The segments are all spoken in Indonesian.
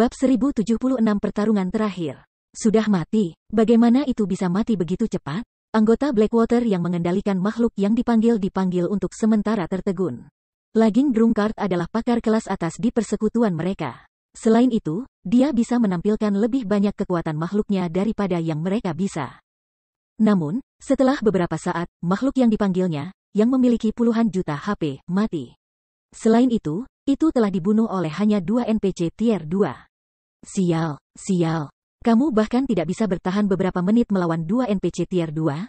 Bab 1076 Pertarungan Terakhir. Sudah mati, bagaimana itu bisa mati begitu cepat? Anggota Blackwater yang mengendalikan makhluk yang dipanggil-dipanggil untuk sementara tertegun. Laging Drunkard adalah pakar kelas atas di persekutuan mereka. Selain itu, dia bisa menampilkan lebih banyak kekuatan makhluknya daripada yang mereka bisa. Namun, setelah beberapa saat, makhluk yang dipanggilnya, yang memiliki puluhan juta HP, mati. Selain itu, itu telah dibunuh oleh hanya dua NPC tier 2. Sial, sial. Kamu bahkan tidak bisa bertahan beberapa menit melawan dua NPC tier 2?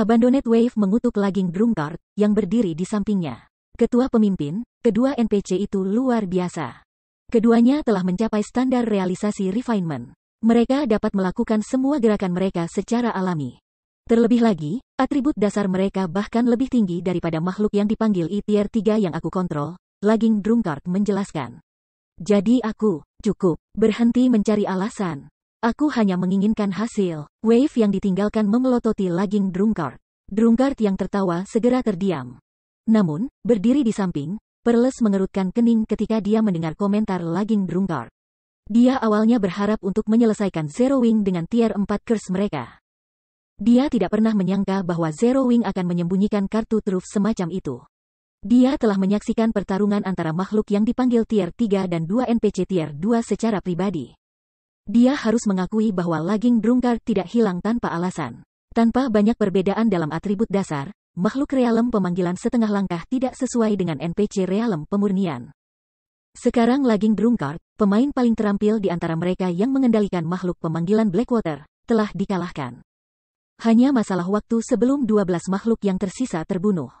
Abandoned Wave mengutuk Laging Drunkard, yang berdiri di sampingnya. Ketua pemimpin, kedua NPC itu luar biasa. Keduanya telah mencapai standar realisasi refinement. Mereka dapat melakukan semua gerakan mereka secara alami. Terlebih lagi, atribut dasar mereka bahkan lebih tinggi daripada makhluk yang dipanggil E tier 3 yang aku kontrol, Laging Drunkard menjelaskan. Jadi aku, cukup, berhenti mencari alasan. Aku hanya menginginkan hasil. Wave yang ditinggalkan memelototi laging Drunkard. Drunkard yang tertawa segera terdiam. Namun, berdiri di samping, Perles mengerutkan kening ketika dia mendengar komentar laging Drunkard. Dia awalnya berharap untuk menyelesaikan Zero Wing dengan tier 4 curse mereka. Dia tidak pernah menyangka bahwa Zero Wing akan menyembunyikan kartu truf semacam itu. Dia telah menyaksikan pertarungan antara makhluk yang dipanggil Tier 3 dan dua NPC Tier 2 secara pribadi. Dia harus mengakui bahwa Laging Drungkar tidak hilang tanpa alasan. Tanpa banyak perbedaan dalam atribut dasar, makhluk realem pemanggilan setengah langkah tidak sesuai dengan NPC realem pemurnian. Sekarang Laging Drungkar, pemain paling terampil di antara mereka yang mengendalikan makhluk pemanggilan Blackwater, telah dikalahkan. Hanya masalah waktu sebelum 12 makhluk yang tersisa terbunuh.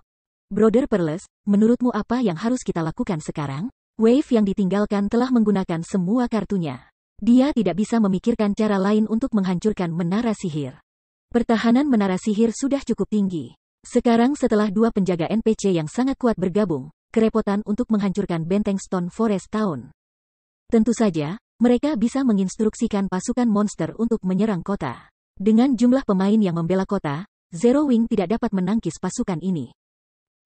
Brother Perles, menurutmu apa yang harus kita lakukan sekarang? Wave yang ditinggalkan telah menggunakan semua kartunya. Dia tidak bisa memikirkan cara lain untuk menghancurkan menara sihir. Pertahanan menara sihir sudah cukup tinggi. Sekarang setelah dua penjaga NPC yang sangat kuat bergabung, kerepotan untuk menghancurkan benteng Stone Forest Town. Tentu saja, mereka bisa menginstruksikan pasukan monster untuk menyerang kota. Dengan jumlah pemain yang membela kota, Zero Wing tidak dapat menangkis pasukan ini.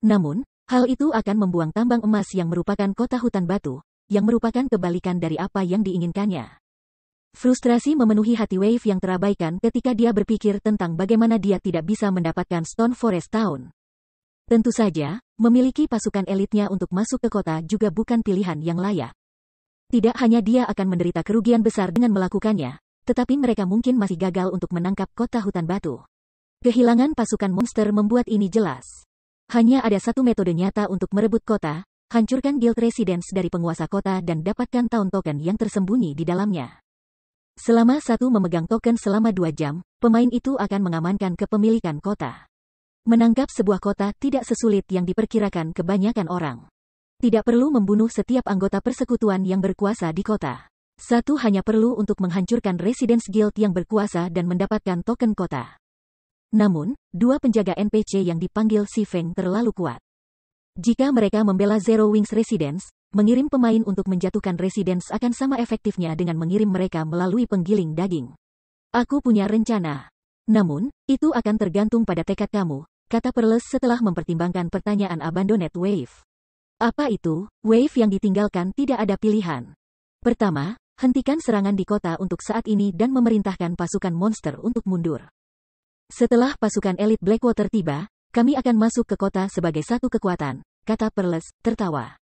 Namun, hal itu akan membuang tambang emas yang merupakan kota hutan batu, yang merupakan kebalikan dari apa yang diinginkannya. Frustrasi memenuhi hati Wave yang terabaikan ketika dia berpikir tentang bagaimana dia tidak bisa mendapatkan Stone Forest Town. Tentu saja, memiliki pasukan elitnya untuk masuk ke kota juga bukan pilihan yang layak. Tidak hanya dia akan menderita kerugian besar dengan melakukannya, tetapi mereka mungkin masih gagal untuk menangkap kota hutan batu. Kehilangan pasukan monster membuat ini jelas. Hanya ada satu metode nyata untuk merebut kota, hancurkan guild residence dari penguasa kota dan dapatkan town token yang tersembunyi di dalamnya. Selama satu memegang token selama dua jam, pemain itu akan mengamankan kepemilikan kota. Menangkap sebuah kota tidak sesulit yang diperkirakan kebanyakan orang. Tidak perlu membunuh setiap anggota persekutuan yang berkuasa di kota. Satu hanya perlu untuk menghancurkan residence guild yang berkuasa dan mendapatkan token kota. Namun, dua penjaga NPC yang dipanggil Si Feng terlalu kuat. Jika mereka membela Zero Wings Residence, mengirim pemain untuk menjatuhkan Residence akan sama efektifnya dengan mengirim mereka melalui penggiling daging. Aku punya rencana. Namun, itu akan tergantung pada tekad kamu, kata Perles setelah mempertimbangkan pertanyaan Abandoned Wave. Apa itu? Wave yang ditinggalkan tidak ada pilihan. Pertama, hentikan serangan di kota untuk saat ini dan memerintahkan pasukan monster untuk mundur. Setelah pasukan elit Blackwater tiba, kami akan masuk ke kota sebagai satu kekuatan, kata Perles, tertawa.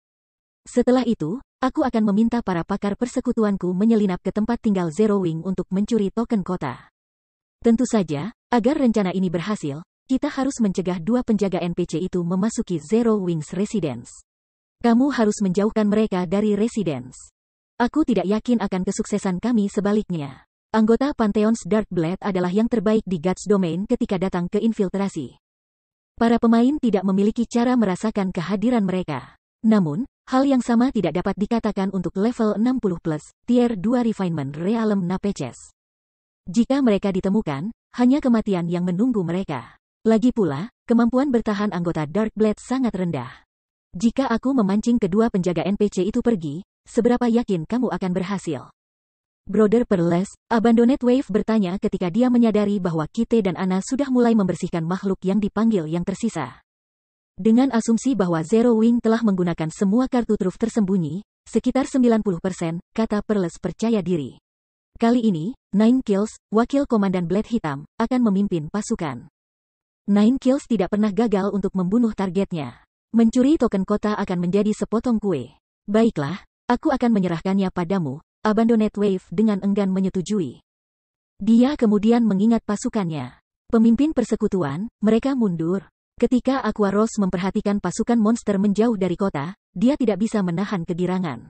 Setelah itu, aku akan meminta para pakar persekutuanku menyelinap ke tempat tinggal Zero Wing untuk mencuri token kota. Tentu saja, agar rencana ini berhasil, kita harus mencegah dua penjaga NPC itu memasuki Zero Wings Residence. Kamu harus menjauhkan mereka dari residence. Aku tidak yakin akan kesuksesan kami sebaliknya. Anggota Pantheon's Dark Darkblade adalah yang terbaik di Guts Domain ketika datang ke infiltrasi. Para pemain tidak memiliki cara merasakan kehadiran mereka. Namun, hal yang sama tidak dapat dikatakan untuk level 60 plus, tier 2 Refinement Realm Napeches. Jika mereka ditemukan, hanya kematian yang menunggu mereka. Lagi pula, kemampuan bertahan anggota Dark Blade sangat rendah. Jika aku memancing kedua penjaga NPC itu pergi, seberapa yakin kamu akan berhasil? Brother Perles, Abandoned Wave bertanya ketika dia menyadari bahwa Kite dan Ana sudah mulai membersihkan makhluk yang dipanggil yang tersisa. Dengan asumsi bahwa Zero Wing telah menggunakan semua kartu truf tersembunyi, sekitar 90%, kata Perles percaya diri. Kali ini, Nine Kills, wakil komandan Blade Hitam, akan memimpin pasukan. Nine Kills tidak pernah gagal untuk membunuh targetnya. Mencuri token kota akan menjadi sepotong kue. Baiklah, aku akan menyerahkannya padamu, Abandonet Wave dengan enggan menyetujui. Dia kemudian mengingat pasukannya. Pemimpin persekutuan, mereka mundur. Ketika Aquaros memperhatikan pasukan monster menjauh dari kota, dia tidak bisa menahan kegirangan.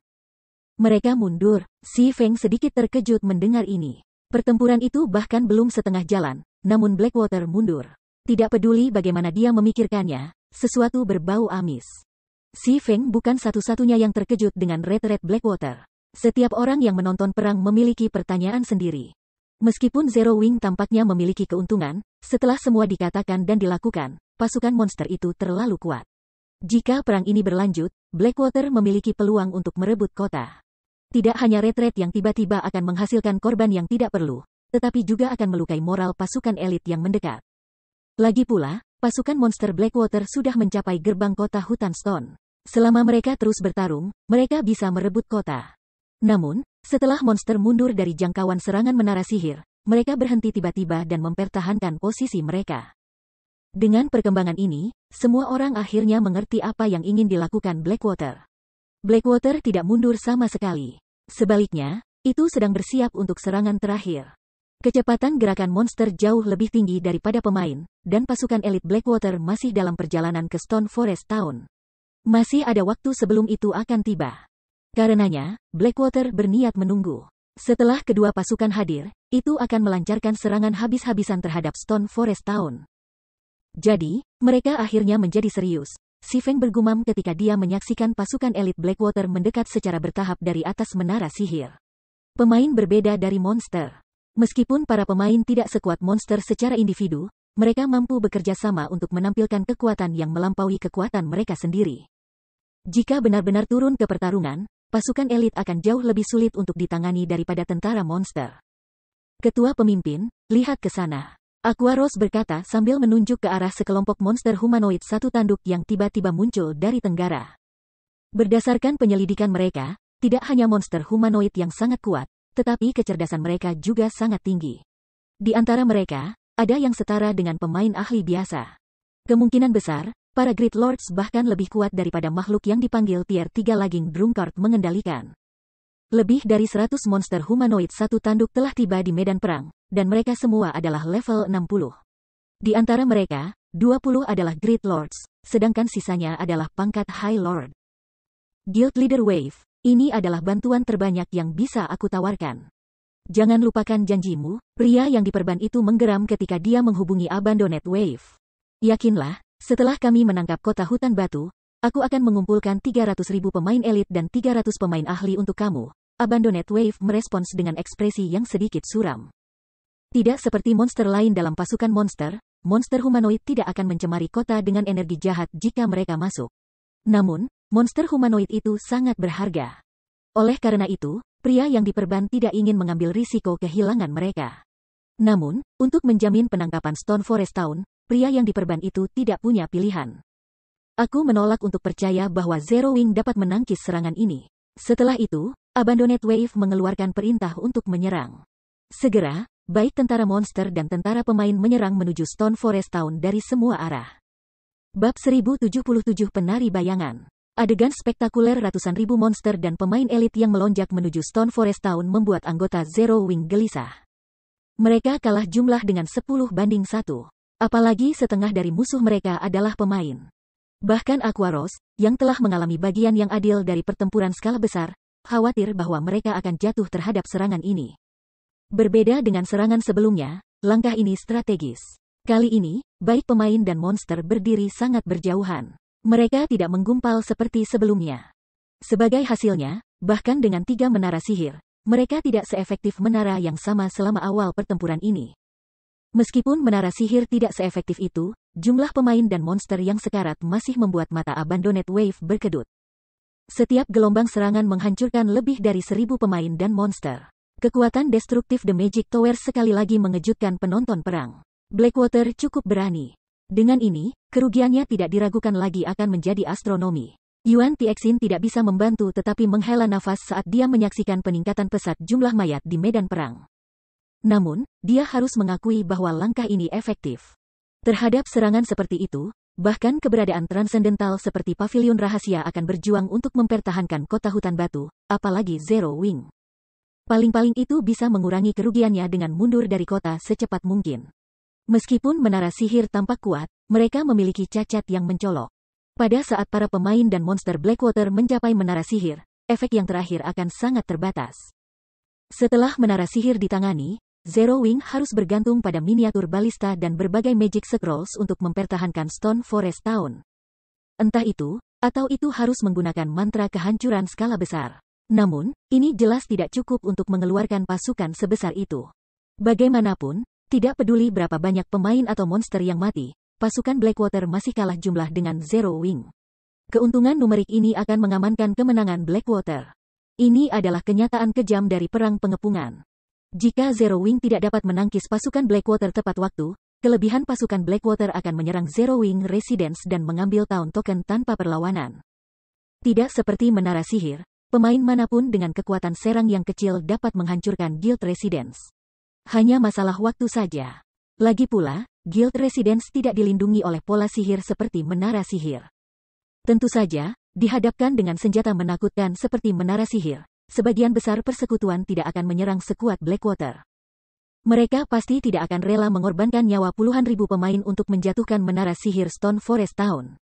Mereka mundur, Si Feng sedikit terkejut mendengar ini. Pertempuran itu bahkan belum setengah jalan, namun Blackwater mundur. Tidak peduli bagaimana dia memikirkannya, sesuatu berbau amis. Si Feng bukan satu-satunya yang terkejut dengan Red Red Blackwater. Setiap orang yang menonton perang memiliki pertanyaan sendiri. Meskipun Zero Wing tampaknya memiliki keuntungan, setelah semua dikatakan dan dilakukan, pasukan monster itu terlalu kuat. Jika perang ini berlanjut, Blackwater memiliki peluang untuk merebut kota. Tidak hanya retret yang tiba-tiba akan menghasilkan korban yang tidak perlu, tetapi juga akan melukai moral pasukan elit yang mendekat. Lagi pula, pasukan monster Blackwater sudah mencapai gerbang kota hutan Stone. Selama mereka terus bertarung, mereka bisa merebut kota. Namun, setelah monster mundur dari jangkauan serangan menara sihir, mereka berhenti tiba-tiba dan mempertahankan posisi mereka. Dengan perkembangan ini, semua orang akhirnya mengerti apa yang ingin dilakukan Blackwater. Blackwater tidak mundur sama sekali. Sebaliknya, itu sedang bersiap untuk serangan terakhir. Kecepatan gerakan monster jauh lebih tinggi daripada pemain, dan pasukan elit Blackwater masih dalam perjalanan ke Stone Forest Town. Masih ada waktu sebelum itu akan tiba. Karenanya, Blackwater berniat menunggu. Setelah kedua pasukan hadir, itu akan melancarkan serangan habis-habisan terhadap Stone Forest Town. Jadi, mereka akhirnya menjadi serius. Si Feng bergumam ketika dia menyaksikan pasukan elit Blackwater mendekat secara bertahap dari atas menara sihir. Pemain berbeda dari monster. Meskipun para pemain tidak sekuat monster secara individu, mereka mampu bekerja sama untuk menampilkan kekuatan yang melampaui kekuatan mereka sendiri. Jika benar-benar turun ke pertarungan, pasukan elit akan jauh lebih sulit untuk ditangani daripada tentara monster. Ketua pemimpin, lihat ke sana. Aquaros berkata sambil menunjuk ke arah sekelompok monster humanoid satu tanduk yang tiba-tiba muncul dari tenggara. Berdasarkan penyelidikan mereka, tidak hanya monster humanoid yang sangat kuat, tetapi kecerdasan mereka juga sangat tinggi. Di antara mereka, ada yang setara dengan pemain ahli biasa. Kemungkinan besar, Para Great Lords bahkan lebih kuat daripada makhluk yang dipanggil Tier 3 Laging Drunkard mengendalikan. Lebih dari 100 monster humanoid satu tanduk telah tiba di medan perang, dan mereka semua adalah level 60. Di antara mereka, 20 adalah Great Lords, sedangkan sisanya adalah pangkat High Lord. Guild Leader Wave, ini adalah bantuan terbanyak yang bisa aku tawarkan. Jangan lupakan janjimu, pria yang diperban itu menggeram ketika dia menghubungi Abandonet Wave. Yakinlah, setelah kami menangkap kota hutan batu, aku akan mengumpulkan 300 ribu pemain elit dan 300 pemain ahli untuk kamu. Abandoned Wave merespons dengan ekspresi yang sedikit suram. Tidak seperti monster lain dalam pasukan monster, monster humanoid tidak akan mencemari kota dengan energi jahat jika mereka masuk. Namun, monster humanoid itu sangat berharga. Oleh karena itu, pria yang diperban tidak ingin mengambil risiko kehilangan mereka. Namun, untuk menjamin penangkapan Stone Forest Town, pria yang diperban itu tidak punya pilihan. Aku menolak untuk percaya bahwa Zero Wing dapat menangkis serangan ini. Setelah itu, Abandoned Wave mengeluarkan perintah untuk menyerang. Segera, baik tentara monster dan tentara pemain menyerang menuju Stone Forest Town dari semua arah. Bab 1077 Penari Bayangan Adegan spektakuler ratusan ribu monster dan pemain elit yang melonjak menuju Stone Forest Town membuat anggota Zero Wing gelisah. Mereka kalah jumlah dengan 10 banding 1. Apalagi setengah dari musuh mereka adalah pemain. Bahkan Aquaros, yang telah mengalami bagian yang adil dari pertempuran skala besar, khawatir bahwa mereka akan jatuh terhadap serangan ini. Berbeda dengan serangan sebelumnya, langkah ini strategis. Kali ini, baik pemain dan monster berdiri sangat berjauhan. Mereka tidak menggumpal seperti sebelumnya. Sebagai hasilnya, bahkan dengan tiga menara sihir, mereka tidak seefektif menara yang sama selama awal pertempuran ini. Meskipun menara sihir tidak seefektif itu, jumlah pemain dan monster yang sekarat masih membuat mata Abandoned Wave berkedut. Setiap gelombang serangan menghancurkan lebih dari seribu pemain dan monster. Kekuatan destruktif The Magic Tower sekali lagi mengejutkan penonton perang. Blackwater cukup berani. Dengan ini, kerugiannya tidak diragukan lagi akan menjadi astronomi. Yuan Tiexin tidak bisa membantu tetapi menghela nafas saat dia menyaksikan peningkatan pesat jumlah mayat di medan perang. Namun, dia harus mengakui bahwa langkah ini efektif. Terhadap serangan seperti itu, bahkan keberadaan transendental seperti pavilion rahasia akan berjuang untuk mempertahankan kota hutan batu, apalagi Zero Wing. Paling-paling itu bisa mengurangi kerugiannya dengan mundur dari kota secepat mungkin. Meskipun menara sihir tampak kuat, mereka memiliki cacat yang mencolok. Pada saat para pemain dan monster Blackwater mencapai menara sihir, efek yang terakhir akan sangat terbatas. Setelah menara sihir ditangani, Zero Wing harus bergantung pada miniatur balista dan berbagai magic scrolls untuk mempertahankan Stone Forest Town. Entah itu, atau itu harus menggunakan mantra kehancuran skala besar. Namun, ini jelas tidak cukup untuk mengeluarkan pasukan sebesar itu. Bagaimanapun, tidak peduli berapa banyak pemain atau monster yang mati, pasukan Blackwater masih kalah jumlah dengan Zero Wing. Keuntungan numerik ini akan mengamankan kemenangan Blackwater. Ini adalah kenyataan kejam dari Perang Pengepungan. Jika Zero Wing tidak dapat menangkis pasukan Blackwater tepat waktu, kelebihan pasukan Blackwater akan menyerang Zero Wing Residence dan mengambil Town Token tanpa perlawanan. Tidak seperti menara sihir, pemain manapun dengan kekuatan serang yang kecil dapat menghancurkan Guild Residence. Hanya masalah waktu saja. Lagi pula, Guild Residence tidak dilindungi oleh pola sihir seperti menara sihir. Tentu saja, dihadapkan dengan senjata menakutkan seperti menara sihir, sebagian besar persekutuan tidak akan menyerang sekuat Blackwater. Mereka pasti tidak akan rela mengorbankan nyawa puluhan ribu pemain untuk menjatuhkan menara sihir Stone Forest Town.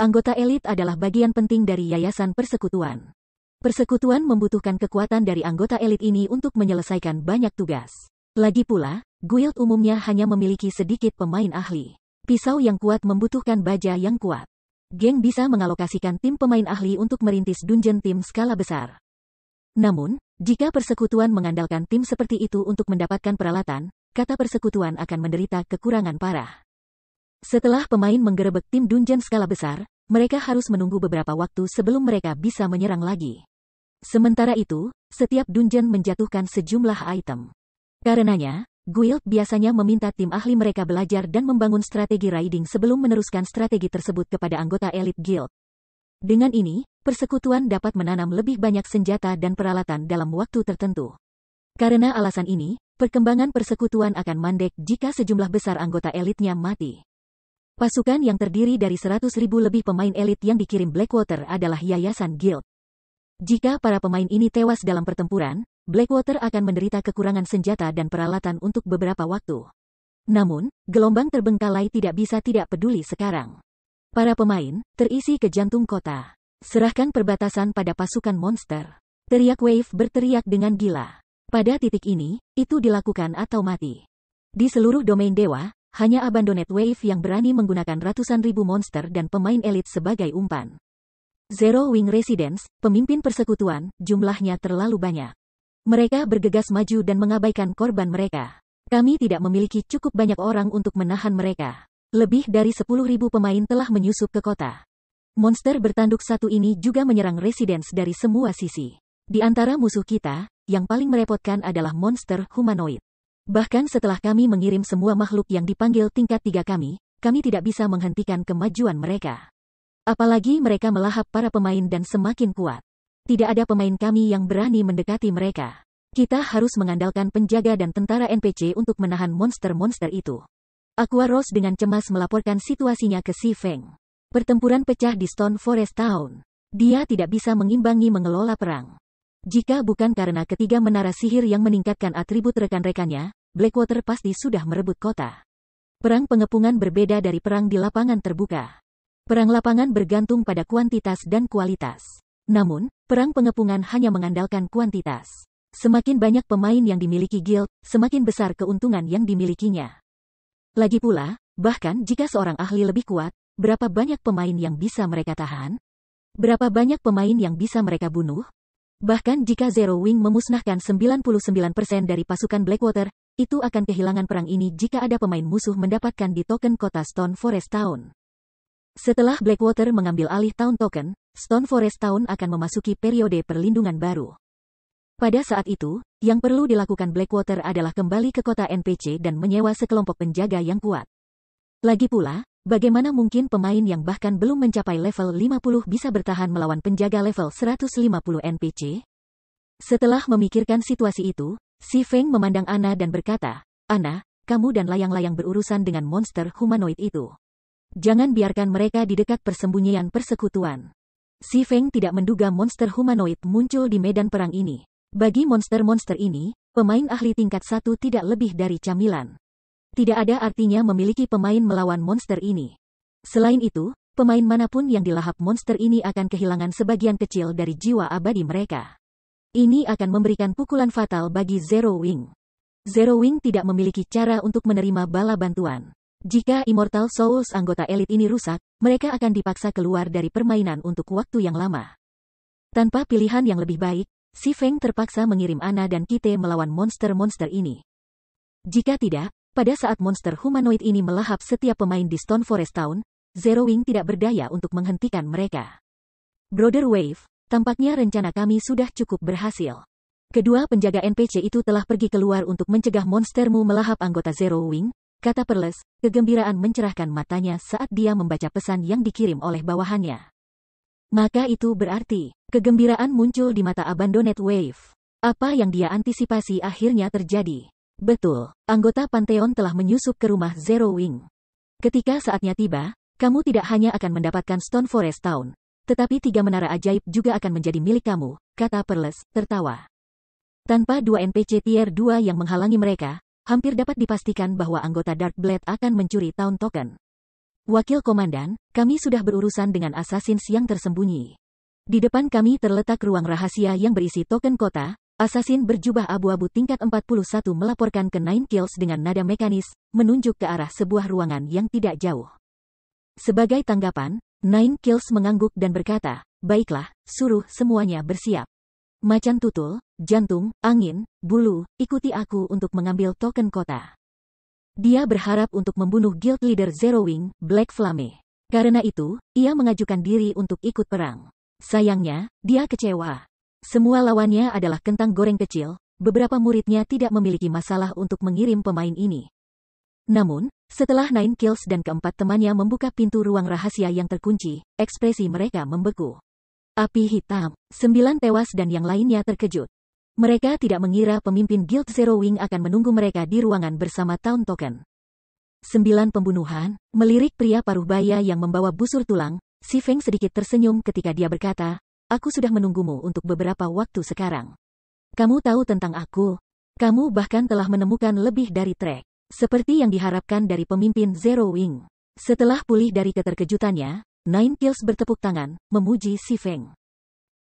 Anggota elit adalah bagian penting dari Yayasan Persekutuan. Persekutuan membutuhkan kekuatan dari anggota elit ini untuk menyelesaikan banyak tugas. Lagi pula, guild umumnya hanya memiliki sedikit pemain ahli. Pisau yang kuat membutuhkan baja yang kuat. Geng bisa mengalokasikan tim pemain ahli untuk merintis dungeon tim skala besar. Namun, jika persekutuan mengandalkan tim seperti itu untuk mendapatkan peralatan, kata persekutuan akan menderita kekurangan parah. Setelah pemain menggerebek tim dungeon skala besar, mereka harus menunggu beberapa waktu sebelum mereka bisa menyerang lagi. Sementara itu, setiap dungeon menjatuhkan sejumlah item. Karenanya, guild biasanya meminta tim ahli mereka belajar dan membangun strategi raiding sebelum meneruskan strategi tersebut kepada anggota elit guild, dengan ini, persekutuan dapat menanam lebih banyak senjata dan peralatan dalam waktu tertentu. Karena alasan ini, perkembangan persekutuan akan mandek jika sejumlah besar anggota elitnya mati. Pasukan yang terdiri dari ribu lebih pemain elit yang dikirim Blackwater adalah yayasan guild. Jika para pemain ini tewas dalam pertempuran, Blackwater akan menderita kekurangan senjata dan peralatan untuk beberapa waktu. Namun, gelombang terbengkalai tidak bisa tidak peduli sekarang. Para pemain, terisi ke jantung kota. Serahkan perbatasan pada pasukan monster. Teriak Wave berteriak dengan gila. Pada titik ini, itu dilakukan atau mati. Di seluruh domain dewa, hanya Abandonet Wave yang berani menggunakan ratusan ribu monster dan pemain elit sebagai umpan. Zero Wing Residence, pemimpin persekutuan, jumlahnya terlalu banyak. Mereka bergegas maju dan mengabaikan korban mereka. Kami tidak memiliki cukup banyak orang untuk menahan mereka. Lebih dari 10.000 pemain telah menyusup ke kota. Monster bertanduk satu ini juga menyerang residence dari semua sisi. Di antara musuh kita, yang paling merepotkan adalah monster humanoid. Bahkan setelah kami mengirim semua makhluk yang dipanggil tingkat tiga kami, kami tidak bisa menghentikan kemajuan mereka. Apalagi mereka melahap para pemain dan semakin kuat. Tidak ada pemain kami yang berani mendekati mereka. Kita harus mengandalkan penjaga dan tentara NPC untuk menahan monster-monster itu. Rose dengan cemas melaporkan situasinya ke Si Feng. Pertempuran pecah di Stone Forest Town. Dia tidak bisa mengimbangi mengelola perang. Jika bukan karena ketiga menara sihir yang meningkatkan atribut rekan-rekannya, Blackwater pasti sudah merebut kota. Perang pengepungan berbeda dari perang di lapangan terbuka. Perang lapangan bergantung pada kuantitas dan kualitas. Namun, perang pengepungan hanya mengandalkan kuantitas. Semakin banyak pemain yang dimiliki guild, semakin besar keuntungan yang dimilikinya. Lagi pula, bahkan jika seorang ahli lebih kuat, berapa banyak pemain yang bisa mereka tahan? Berapa banyak pemain yang bisa mereka bunuh? Bahkan jika Zero Wing memusnahkan 99% dari pasukan Blackwater, itu akan kehilangan perang ini jika ada pemain musuh mendapatkan di token kota Stone Forest Town. Setelah Blackwater mengambil alih Town Token, Stone Forest Town akan memasuki periode perlindungan baru. Pada saat itu, yang perlu dilakukan Blackwater adalah kembali ke kota NPC dan menyewa sekelompok penjaga yang kuat. Lagi pula, bagaimana mungkin pemain yang bahkan belum mencapai level 50 bisa bertahan melawan penjaga level 150 NPC? Setelah memikirkan situasi itu, Si Feng memandang Ana dan berkata, Ana, kamu dan layang-layang berurusan dengan monster humanoid itu. Jangan biarkan mereka di dekat persembunyian persekutuan. Si Feng tidak menduga monster humanoid muncul di medan perang ini. Bagi monster-monster ini, pemain ahli tingkat satu tidak lebih dari camilan. Tidak ada artinya memiliki pemain melawan monster ini. Selain itu, pemain manapun yang dilahap monster ini akan kehilangan sebagian kecil dari jiwa abadi mereka. Ini akan memberikan pukulan fatal bagi Zero Wing. Zero Wing tidak memiliki cara untuk menerima bala bantuan. Jika Immortal Souls anggota elit ini rusak, mereka akan dipaksa keluar dari permainan untuk waktu yang lama. Tanpa pilihan yang lebih baik, Si Feng terpaksa mengirim Ana dan Kite melawan monster-monster ini. Jika tidak, pada saat monster humanoid ini melahap setiap pemain di Stone Forest Town, Zero Wing tidak berdaya untuk menghentikan mereka. Brother Wave, tampaknya rencana kami sudah cukup berhasil. Kedua penjaga NPC itu telah pergi keluar untuk mencegah monstermu melahap anggota Zero Wing, kata Perles, kegembiraan mencerahkan matanya saat dia membaca pesan yang dikirim oleh bawahannya. Maka itu berarti, Kegembiraan muncul di mata Abandoned Wave. Apa yang dia antisipasi akhirnya terjadi. Betul, anggota Pantheon telah menyusup ke rumah Zero Wing. Ketika saatnya tiba, kamu tidak hanya akan mendapatkan Stone Forest Town, tetapi tiga menara ajaib juga akan menjadi milik kamu, kata Perles, tertawa. Tanpa dua NPC tier 2 yang menghalangi mereka, hampir dapat dipastikan bahwa anggota Dark Blade akan mencuri Town Token. Wakil Komandan, kami sudah berurusan dengan assassins yang tersembunyi. Di depan kami terletak ruang rahasia yang berisi token kota. Assassin berjubah abu-abu tingkat 41 melaporkan ke Nine Kills dengan nada mekanis, menunjuk ke arah sebuah ruangan yang tidak jauh. Sebagai tanggapan, Nine Kills mengangguk dan berkata, Baiklah, suruh semuanya bersiap. Macan tutul, jantung, angin, bulu, ikuti aku untuk mengambil token kota. Dia berharap untuk membunuh guild leader Zero Wing, Black Flame. Karena itu, ia mengajukan diri untuk ikut perang. Sayangnya, dia kecewa. Semua lawannya adalah kentang goreng kecil, beberapa muridnya tidak memiliki masalah untuk mengirim pemain ini. Namun, setelah Nine Kills dan keempat temannya membuka pintu ruang rahasia yang terkunci, ekspresi mereka membeku. Api hitam, sembilan tewas dan yang lainnya terkejut. Mereka tidak mengira pemimpin Guild Zero Wing akan menunggu mereka di ruangan bersama Town Token. Sembilan pembunuhan, melirik pria paruh baya yang membawa busur tulang, Si Feng sedikit tersenyum ketika dia berkata, Aku sudah menunggumu untuk beberapa waktu sekarang. Kamu tahu tentang aku. Kamu bahkan telah menemukan lebih dari trek. Seperti yang diharapkan dari pemimpin Zero Wing. Setelah pulih dari keterkejutannya, Nine Kills bertepuk tangan, memuji Si Feng.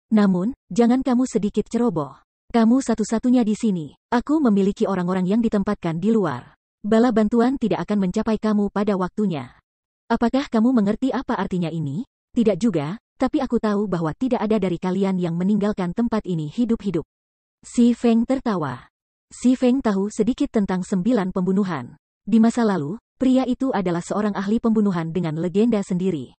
Namun, jangan kamu sedikit ceroboh. Kamu satu-satunya di sini. Aku memiliki orang-orang yang ditempatkan di luar. Bala bantuan tidak akan mencapai kamu pada waktunya. Apakah kamu mengerti apa artinya ini? Tidak juga, tapi aku tahu bahwa tidak ada dari kalian yang meninggalkan tempat ini hidup-hidup. Si Feng tertawa. Si Feng tahu sedikit tentang sembilan pembunuhan. Di masa lalu, pria itu adalah seorang ahli pembunuhan dengan legenda sendiri.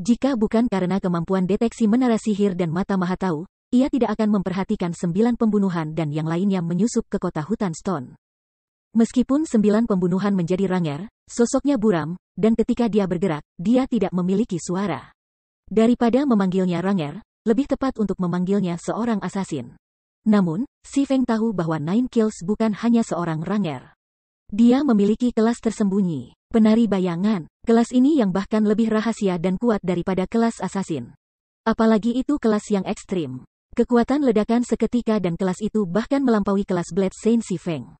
Jika bukan karena kemampuan deteksi menara sihir dan mata maha tahu, ia tidak akan memperhatikan sembilan pembunuhan dan yang lainnya menyusup ke kota hutan Stone. Meskipun sembilan pembunuhan menjadi ranger, sosoknya buram, dan ketika dia bergerak, dia tidak memiliki suara. Daripada memanggilnya Ranger, lebih tepat untuk memanggilnya seorang asasin. Namun, Si Feng tahu bahwa Nine Kills bukan hanya seorang Ranger. Dia memiliki kelas tersembunyi, penari bayangan, kelas ini yang bahkan lebih rahasia dan kuat daripada kelas asasin. Apalagi itu kelas yang ekstrim. Kekuatan ledakan seketika dan kelas itu bahkan melampaui kelas Blade Saint Si Feng.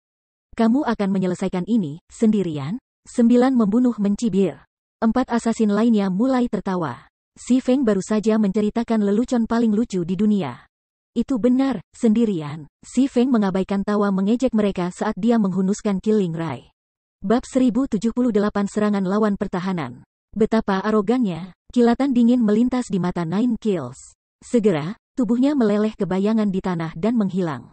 Kamu akan menyelesaikan ini, sendirian? Sembilan membunuh mencibir. Empat asasin lainnya mulai tertawa. Si Feng baru saja menceritakan lelucon paling lucu di dunia. Itu benar, sendirian. Si Feng mengabaikan tawa mengejek mereka saat dia menghunuskan Killing Rai. Bab 1078 Serangan Lawan Pertahanan. Betapa arogannya, kilatan dingin melintas di mata Nine Kills. Segera, tubuhnya meleleh ke bayangan di tanah dan menghilang.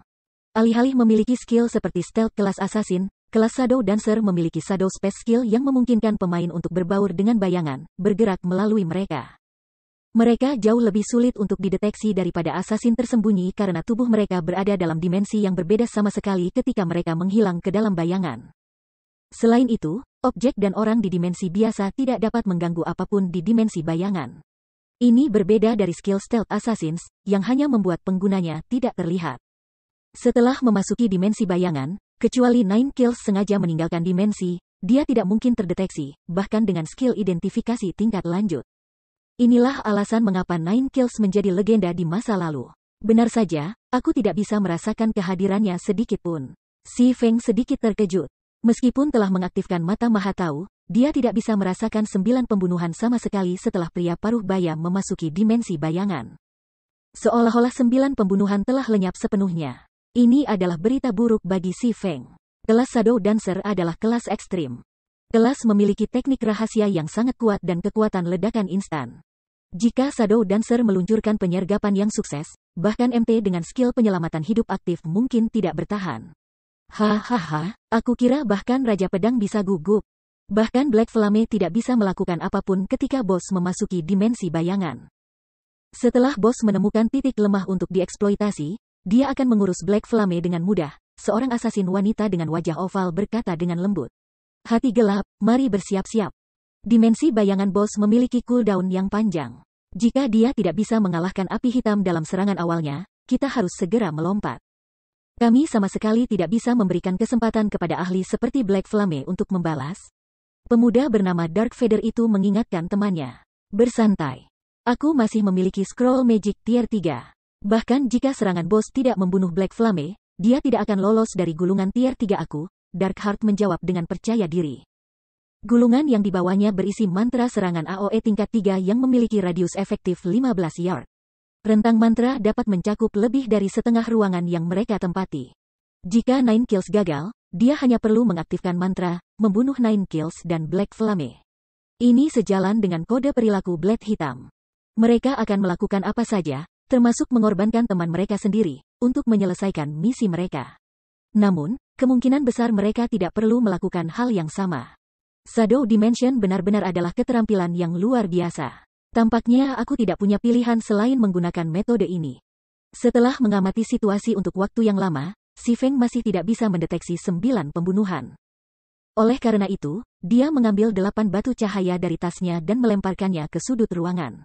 Alih-alih memiliki skill seperti stealth kelas assassin, Kelas Shadow Dancer memiliki Shadow Space Skill yang memungkinkan pemain untuk berbaur dengan bayangan, bergerak melalui mereka. Mereka jauh lebih sulit untuk dideteksi daripada assassin tersembunyi karena tubuh mereka berada dalam dimensi yang berbeda sama sekali ketika mereka menghilang ke dalam bayangan. Selain itu, objek dan orang di dimensi biasa tidak dapat mengganggu apapun di dimensi bayangan. Ini berbeda dari skill stealth assassins, yang hanya membuat penggunanya tidak terlihat. Setelah memasuki dimensi bayangan, Kecuali Nine Kills sengaja meninggalkan dimensi, dia tidak mungkin terdeteksi, bahkan dengan skill identifikasi tingkat lanjut. Inilah alasan mengapa Nine Kills menjadi legenda di masa lalu. Benar saja, aku tidak bisa merasakan kehadirannya sedikit pun. Si Feng sedikit terkejut. Meskipun telah mengaktifkan mata tahu, dia tidak bisa merasakan sembilan pembunuhan sama sekali setelah pria paruh baya memasuki dimensi bayangan. Seolah-olah sembilan pembunuhan telah lenyap sepenuhnya. Ini adalah berita buruk bagi Si Feng. Kelas Shadow Dancer adalah kelas ekstrim. Kelas memiliki teknik rahasia yang sangat kuat dan kekuatan ledakan instan. Jika Shadow Dancer meluncurkan penyergapan yang sukses, bahkan MT dengan skill penyelamatan hidup aktif mungkin tidak bertahan. Hahaha, aku kira bahkan Raja Pedang bisa gugup. Bahkan Black Flame tidak bisa melakukan apapun ketika bos memasuki dimensi bayangan. Setelah bos menemukan titik lemah untuk dieksploitasi, dia akan mengurus Black Flame dengan mudah, seorang asasin wanita dengan wajah oval berkata dengan lembut. Hati gelap, mari bersiap-siap. Dimensi bayangan bos memiliki cooldown yang panjang. Jika dia tidak bisa mengalahkan api hitam dalam serangan awalnya, kita harus segera melompat. Kami sama sekali tidak bisa memberikan kesempatan kepada ahli seperti Black Flame untuk membalas. Pemuda bernama Dark Feather itu mengingatkan temannya. Bersantai. Aku masih memiliki scroll magic tier 3. Bahkan jika serangan bos tidak membunuh Black Flame, dia tidak akan lolos dari gulungan tier 3 aku, Darkheart menjawab dengan percaya diri. Gulungan yang dibawanya berisi mantra serangan AOE tingkat 3 yang memiliki radius efektif 15 yard. Rentang mantra dapat mencakup lebih dari setengah ruangan yang mereka tempati. Jika Nine Kills gagal, dia hanya perlu mengaktifkan mantra, membunuh Nine Kills dan Black Flame. Ini sejalan dengan kode perilaku Blade Hitam. Mereka akan melakukan apa saja, termasuk mengorbankan teman mereka sendiri, untuk menyelesaikan misi mereka. Namun, kemungkinan besar mereka tidak perlu melakukan hal yang sama. Shadow Dimension benar-benar adalah keterampilan yang luar biasa. Tampaknya aku tidak punya pilihan selain menggunakan metode ini. Setelah mengamati situasi untuk waktu yang lama, Si Feng masih tidak bisa mendeteksi sembilan pembunuhan. Oleh karena itu, dia mengambil delapan batu cahaya dari tasnya dan melemparkannya ke sudut ruangan.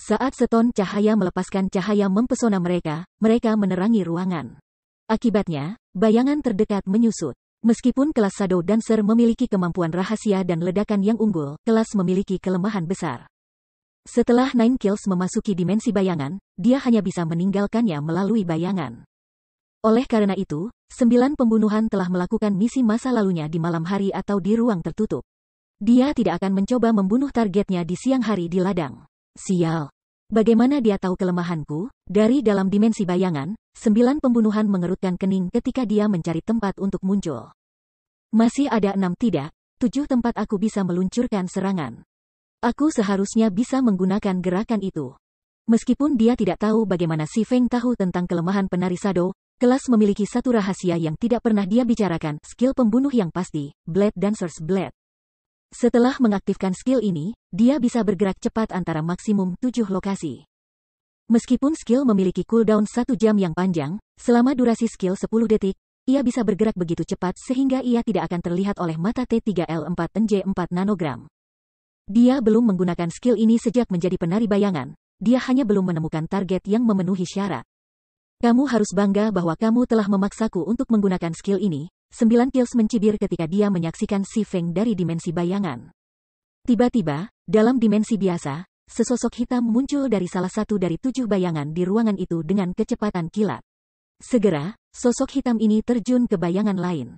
Saat seton cahaya melepaskan cahaya mempesona mereka, mereka menerangi ruangan. Akibatnya, bayangan terdekat menyusut. Meskipun kelas Shadow Dancer memiliki kemampuan rahasia dan ledakan yang unggul, kelas memiliki kelemahan besar. Setelah Nine Kills memasuki dimensi bayangan, dia hanya bisa meninggalkannya melalui bayangan. Oleh karena itu, sembilan pembunuhan telah melakukan misi masa lalunya di malam hari atau di ruang tertutup. Dia tidak akan mencoba membunuh targetnya di siang hari di ladang. Sial. Bagaimana dia tahu kelemahanku? Dari dalam dimensi bayangan, sembilan pembunuhan mengerutkan kening ketika dia mencari tempat untuk muncul. Masih ada enam tidak, tujuh tempat aku bisa meluncurkan serangan. Aku seharusnya bisa menggunakan gerakan itu. Meskipun dia tidak tahu bagaimana si Feng tahu tentang kelemahan penari Sado, kelas memiliki satu rahasia yang tidak pernah dia bicarakan, skill pembunuh yang pasti, Blade Dancer's Blade. Setelah mengaktifkan skill ini, dia bisa bergerak cepat antara maksimum 7 lokasi. Meskipun skill memiliki cooldown 1 jam yang panjang, selama durasi skill 10 detik, ia bisa bergerak begitu cepat sehingga ia tidak akan terlihat oleh mata T3L4NJ4 nanogram. Dia belum menggunakan skill ini sejak menjadi penari bayangan, dia hanya belum menemukan target yang memenuhi syarat. Kamu harus bangga bahwa kamu telah memaksaku untuk menggunakan skill ini, Sembilan Kios mencibir ketika dia menyaksikan Si Feng dari dimensi bayangan. Tiba-tiba, dalam dimensi biasa, sesosok hitam muncul dari salah satu dari tujuh bayangan di ruangan itu dengan kecepatan kilat. Segera, sosok hitam ini terjun ke bayangan lain.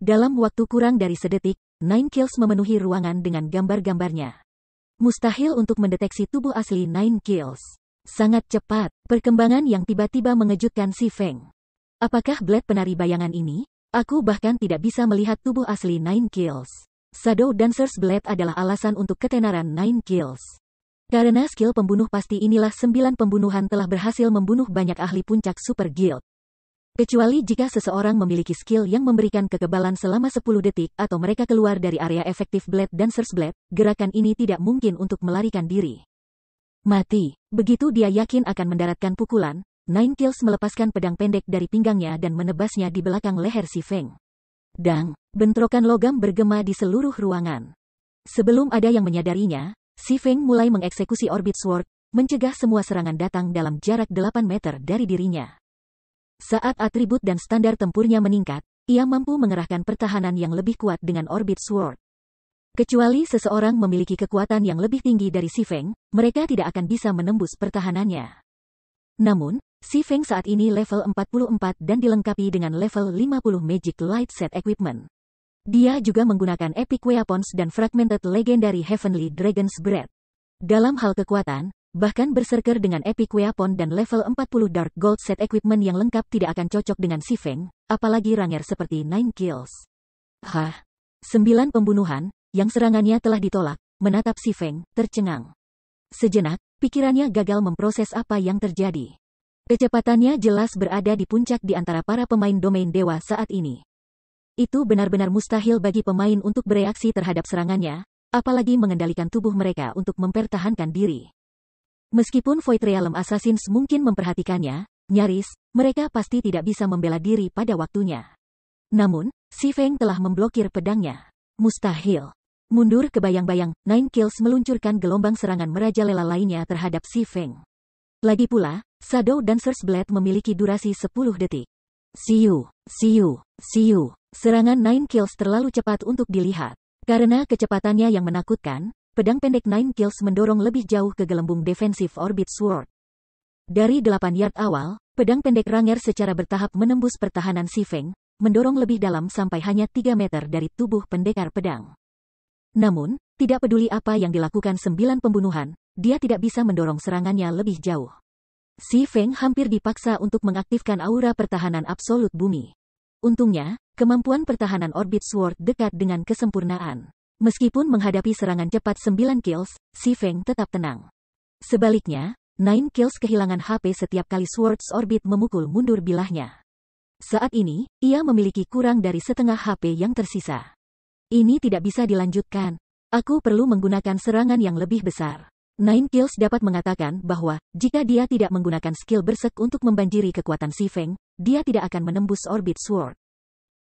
Dalam waktu kurang dari sedetik, Nine Kills memenuhi ruangan dengan gambar-gambarnya. Mustahil untuk mendeteksi tubuh asli Nine Kills. Sangat cepat, perkembangan yang tiba-tiba mengejutkan si Feng. Apakah Blade penari bayangan ini, Aku bahkan tidak bisa melihat tubuh asli Nine Kills. Shadow Dancer's Blade adalah alasan untuk ketenaran Nine Kills. Karena skill pembunuh pasti inilah sembilan pembunuhan telah berhasil membunuh banyak ahli puncak Super Guild. Kecuali jika seseorang memiliki skill yang memberikan kekebalan selama 10 detik atau mereka keluar dari area efektif Blade Dancer's Blade, gerakan ini tidak mungkin untuk melarikan diri. Mati. Begitu dia yakin akan mendaratkan pukulan, Nine Tails melepaskan pedang pendek dari pinggangnya dan menebasnya di belakang leher si Feng. Dang, bentrokan logam bergema di seluruh ruangan. Sebelum ada yang menyadarinya, si Feng mulai mengeksekusi Orbit Sword, mencegah semua serangan datang dalam jarak 8 meter dari dirinya. Saat atribut dan standar tempurnya meningkat, ia mampu mengerahkan pertahanan yang lebih kuat dengan Orbit Sword. Kecuali seseorang memiliki kekuatan yang lebih tinggi dari si Feng, mereka tidak akan bisa menembus pertahanannya. Namun, Si Feng saat ini level 44 dan dilengkapi dengan level 50 Magic Light Set Equipment. Dia juga menggunakan Epic Weapons dan Fragmented Legendary Heavenly Dragon's Breath. Dalam hal kekuatan, bahkan berserker dengan Epic Weapon dan level 40 Dark Gold Set Equipment yang lengkap tidak akan cocok dengan Si Feng, apalagi ranger seperti Nine Kills. Hah? Sembilan pembunuhan, yang serangannya telah ditolak, menatap Si Feng, tercengang. Sejenak, pikirannya gagal memproses apa yang terjadi. Kecepatannya jelas berada di puncak di antara para pemain domain dewa saat ini. Itu benar-benar mustahil bagi pemain untuk bereaksi terhadap serangannya, apalagi mengendalikan tubuh mereka untuk mempertahankan diri. Meskipun Void Realm Assassins mungkin memperhatikannya, nyaris, mereka pasti tidak bisa membela diri pada waktunya. Namun, Si Feng telah memblokir pedangnya. Mustahil. Mundur ke bayang-bayang, Nine Kills meluncurkan gelombang serangan merajalela lainnya terhadap Si Feng. Lagi pula, Shadow dan Blade memiliki durasi 10 detik. See see you, you, see you. Serangan Nine Kills terlalu cepat untuk dilihat. Karena kecepatannya yang menakutkan, pedang pendek Nine Kills mendorong lebih jauh ke gelembung defensif Orbit Sword. Dari delapan yard awal, pedang pendek Ranger secara bertahap menembus pertahanan Si Feng, mendorong lebih dalam sampai hanya tiga meter dari tubuh pendekar pedang. Namun, tidak peduli apa yang dilakukan sembilan pembunuhan, dia tidak bisa mendorong serangannya lebih jauh. Si Feng hampir dipaksa untuk mengaktifkan aura pertahanan absolut bumi. Untungnya, kemampuan pertahanan Orbit Sword dekat dengan kesempurnaan. Meskipun menghadapi serangan cepat 9 kills, Si Feng tetap tenang. Sebaliknya, 9 kills kehilangan HP setiap kali Swords Orbit memukul mundur bilahnya. Saat ini, ia memiliki kurang dari setengah HP yang tersisa. Ini tidak bisa dilanjutkan, Aku perlu menggunakan serangan yang lebih besar. Nine Kills dapat mengatakan bahwa, jika dia tidak menggunakan skill bersek untuk membanjiri kekuatan Si Feng, dia tidak akan menembus Orbit Sword.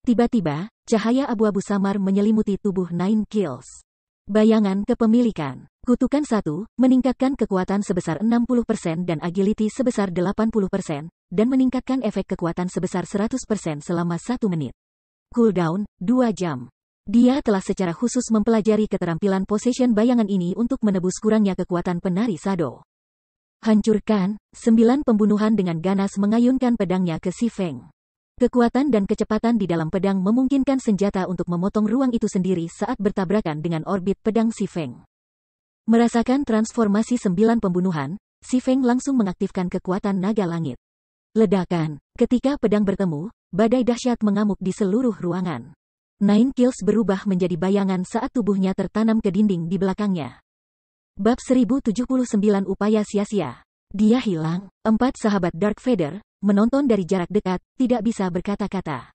Tiba-tiba, cahaya abu-abu samar menyelimuti tubuh Nine Kills. Bayangan kepemilikan. Kutukan satu, meningkatkan kekuatan sebesar 60% dan agility sebesar 80%, dan meningkatkan efek kekuatan sebesar 100% selama satu menit. Cooldown, 2 jam. Dia telah secara khusus mempelajari keterampilan possession bayangan ini untuk menebus kurangnya kekuatan penari Sado. Hancurkan, sembilan pembunuhan dengan ganas mengayunkan pedangnya ke Si Feng. Kekuatan dan kecepatan di dalam pedang memungkinkan senjata untuk memotong ruang itu sendiri saat bertabrakan dengan orbit pedang Si Feng. Merasakan transformasi sembilan pembunuhan, Si Feng langsung mengaktifkan kekuatan naga langit. Ledakan, ketika pedang bertemu, badai dahsyat mengamuk di seluruh ruangan. Nine Kills berubah menjadi bayangan saat tubuhnya tertanam ke dinding di belakangnya. Bab 1079 Upaya Sia-Sia Dia hilang, empat sahabat Dark Vader, menonton dari jarak dekat, tidak bisa berkata-kata.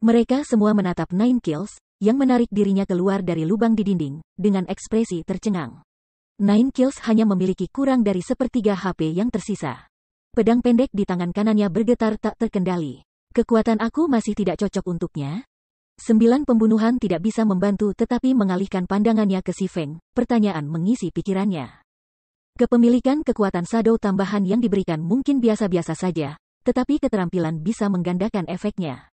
Mereka semua menatap Nine Kills, yang menarik dirinya keluar dari lubang di dinding, dengan ekspresi tercengang. Nine Kills hanya memiliki kurang dari sepertiga HP yang tersisa. Pedang pendek di tangan kanannya bergetar tak terkendali. Kekuatan aku masih tidak cocok untuknya, Sembilan pembunuhan tidak bisa membantu tetapi mengalihkan pandangannya ke si Feng, pertanyaan mengisi pikirannya. Kepemilikan kekuatan Sado tambahan yang diberikan mungkin biasa-biasa saja, tetapi keterampilan bisa menggandakan efeknya.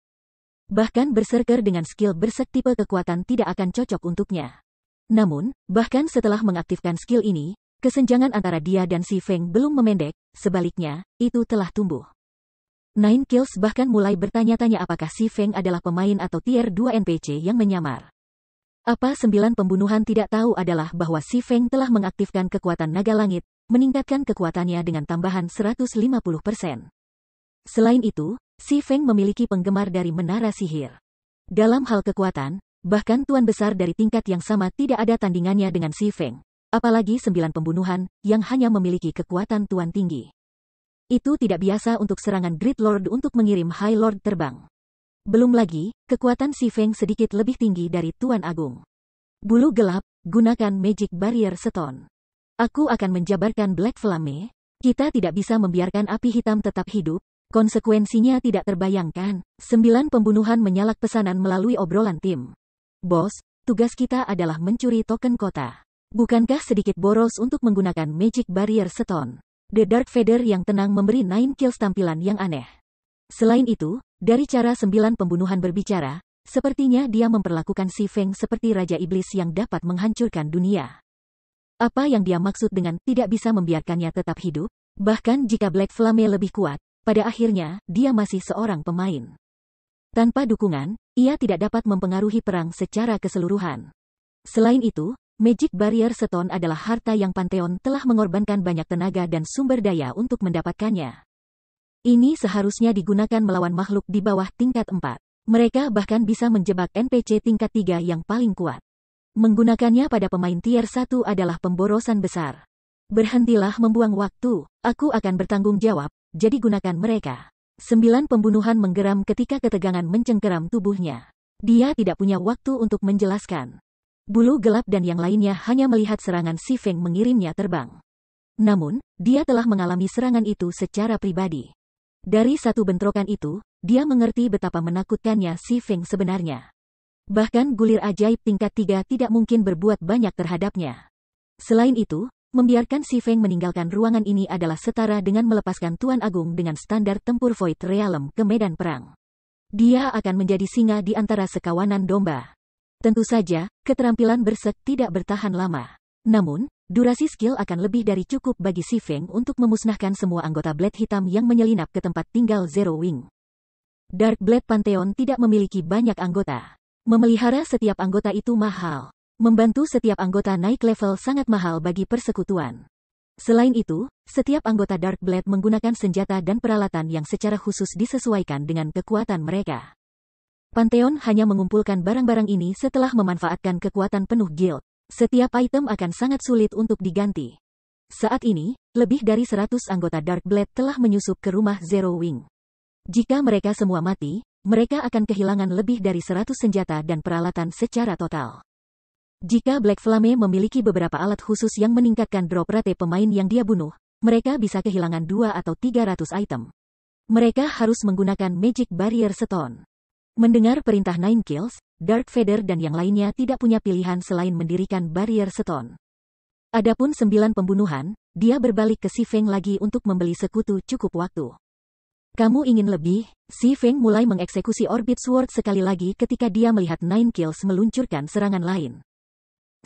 Bahkan berserker dengan skill bersek tipe kekuatan tidak akan cocok untuknya. Namun, bahkan setelah mengaktifkan skill ini, kesenjangan antara dia dan si Feng belum memendek, sebaliknya, itu telah tumbuh. Nine Kills bahkan mulai bertanya-tanya apakah si Feng adalah pemain atau tier 2 NPC yang menyamar. Apa sembilan pembunuhan tidak tahu adalah bahwa si Feng telah mengaktifkan kekuatan naga langit, meningkatkan kekuatannya dengan tambahan 150%. Selain itu, si Feng memiliki penggemar dari menara sihir. Dalam hal kekuatan, bahkan tuan besar dari tingkat yang sama tidak ada tandingannya dengan si Feng apalagi sembilan pembunuhan yang hanya memiliki kekuatan tuan tinggi. Itu tidak biasa untuk serangan Great Lord untuk mengirim High Lord terbang. Belum lagi, kekuatan Si Feng sedikit lebih tinggi dari Tuan Agung. Bulu gelap, gunakan Magic Barrier Seton. Aku akan menjabarkan Black Flame. Kita tidak bisa membiarkan api hitam tetap hidup, konsekuensinya tidak terbayangkan. Sembilan pembunuhan menyalak pesanan melalui obrolan tim. Bos, tugas kita adalah mencuri token kota. Bukankah sedikit boros untuk menggunakan Magic Barrier Seton? The Dark Vader yang tenang memberi Nine Kills tampilan yang aneh. Selain itu, dari cara sembilan pembunuhan berbicara, sepertinya dia memperlakukan Si Feng seperti Raja Iblis yang dapat menghancurkan dunia. Apa yang dia maksud dengan tidak bisa membiarkannya tetap hidup? Bahkan jika Black Flame lebih kuat, pada akhirnya, dia masih seorang pemain. Tanpa dukungan, ia tidak dapat mempengaruhi perang secara keseluruhan. Selain itu, Magic Barrier Stone adalah harta yang Pantheon telah mengorbankan banyak tenaga dan sumber daya untuk mendapatkannya. Ini seharusnya digunakan melawan makhluk di bawah tingkat 4. Mereka bahkan bisa menjebak NPC tingkat 3 yang paling kuat. Menggunakannya pada pemain tier 1 adalah pemborosan besar. Berhentilah membuang waktu, aku akan bertanggung jawab, jadi gunakan mereka. Sembilan pembunuhan menggeram ketika ketegangan mencengkeram tubuhnya. Dia tidak punya waktu untuk menjelaskan. Bulu gelap dan yang lainnya hanya melihat serangan Si Feng mengirimnya terbang. Namun, dia telah mengalami serangan itu secara pribadi. Dari satu bentrokan itu, dia mengerti betapa menakutkannya Si Feng sebenarnya. Bahkan gulir ajaib tingkat tiga tidak mungkin berbuat banyak terhadapnya. Selain itu, membiarkan Si Feng meninggalkan ruangan ini adalah setara dengan melepaskan Tuan Agung dengan standar tempur Void Realm ke medan perang. Dia akan menjadi singa di antara sekawanan domba. Tentu saja, keterampilan bersek tidak bertahan lama. Namun, durasi skill akan lebih dari cukup bagi Si Feng untuk memusnahkan semua anggota Blade Hitam yang menyelinap ke tempat tinggal Zero Wing. Dark Blade Pantheon tidak memiliki banyak anggota. Memelihara setiap anggota itu mahal. Membantu setiap anggota naik level sangat mahal bagi persekutuan. Selain itu, setiap anggota Dark Blade menggunakan senjata dan peralatan yang secara khusus disesuaikan dengan kekuatan mereka. Pantheon hanya mengumpulkan barang-barang ini setelah memanfaatkan kekuatan penuh guild. Setiap item akan sangat sulit untuk diganti. Saat ini, lebih dari 100 anggota Dark Blade telah menyusup ke rumah Zero Wing. Jika mereka semua mati, mereka akan kehilangan lebih dari 100 senjata dan peralatan secara total. Jika Black Flame memiliki beberapa alat khusus yang meningkatkan drop rate pemain yang dia bunuh, mereka bisa kehilangan 2 atau 300 item. Mereka harus menggunakan Magic Barrier Stone. Mendengar perintah Nine Kills, Dark Feather dan yang lainnya tidak punya pilihan selain mendirikan barrier stone. Adapun sembilan pembunuhan, dia berbalik ke Si Feng lagi untuk membeli sekutu cukup waktu. Kamu ingin lebih? Si Feng mulai mengeksekusi Orbit Sword sekali lagi ketika dia melihat Nine Kills meluncurkan serangan lain.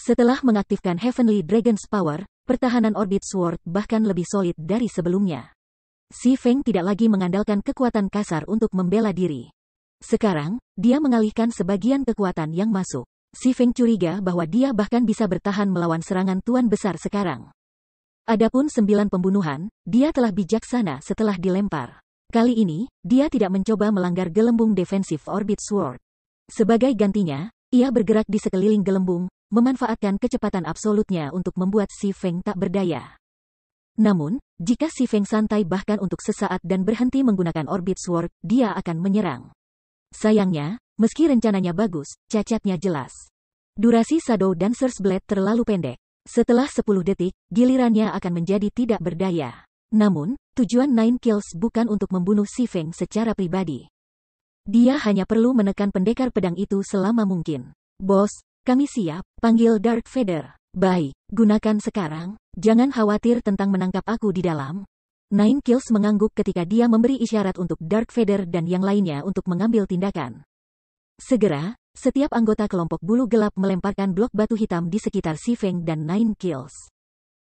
Setelah mengaktifkan Heavenly Dragon's Power, pertahanan Orbit Sword bahkan lebih solid dari sebelumnya. Si Feng tidak lagi mengandalkan kekuatan kasar untuk membela diri. Sekarang, dia mengalihkan sebagian kekuatan yang masuk. Si Feng curiga bahwa dia bahkan bisa bertahan melawan serangan Tuan Besar sekarang. Adapun sembilan pembunuhan, dia telah bijaksana setelah dilempar. Kali ini, dia tidak mencoba melanggar gelembung defensif Orbit Sword. Sebagai gantinya, ia bergerak di sekeliling gelembung, memanfaatkan kecepatan absolutnya untuk membuat Si Feng tak berdaya. Namun, jika Si Feng santai bahkan untuk sesaat dan berhenti menggunakan Orbit Sword, dia akan menyerang. Sayangnya, meski rencananya bagus, cacatnya jelas. Durasi Shadow Dancer's Blade terlalu pendek. Setelah 10 detik, gilirannya akan menjadi tidak berdaya. Namun, tujuan Nine Kills bukan untuk membunuh Si Feng secara pribadi. Dia hanya perlu menekan pendekar pedang itu selama mungkin. Bos, kami siap, panggil Dark Feather. Baik, gunakan sekarang. Jangan khawatir tentang menangkap aku di dalam. Nine Kills mengangguk ketika dia memberi isyarat untuk Dark Feather dan yang lainnya untuk mengambil tindakan. Segera, setiap anggota kelompok bulu gelap melemparkan blok batu hitam di sekitar Si Feng dan Nine Kills.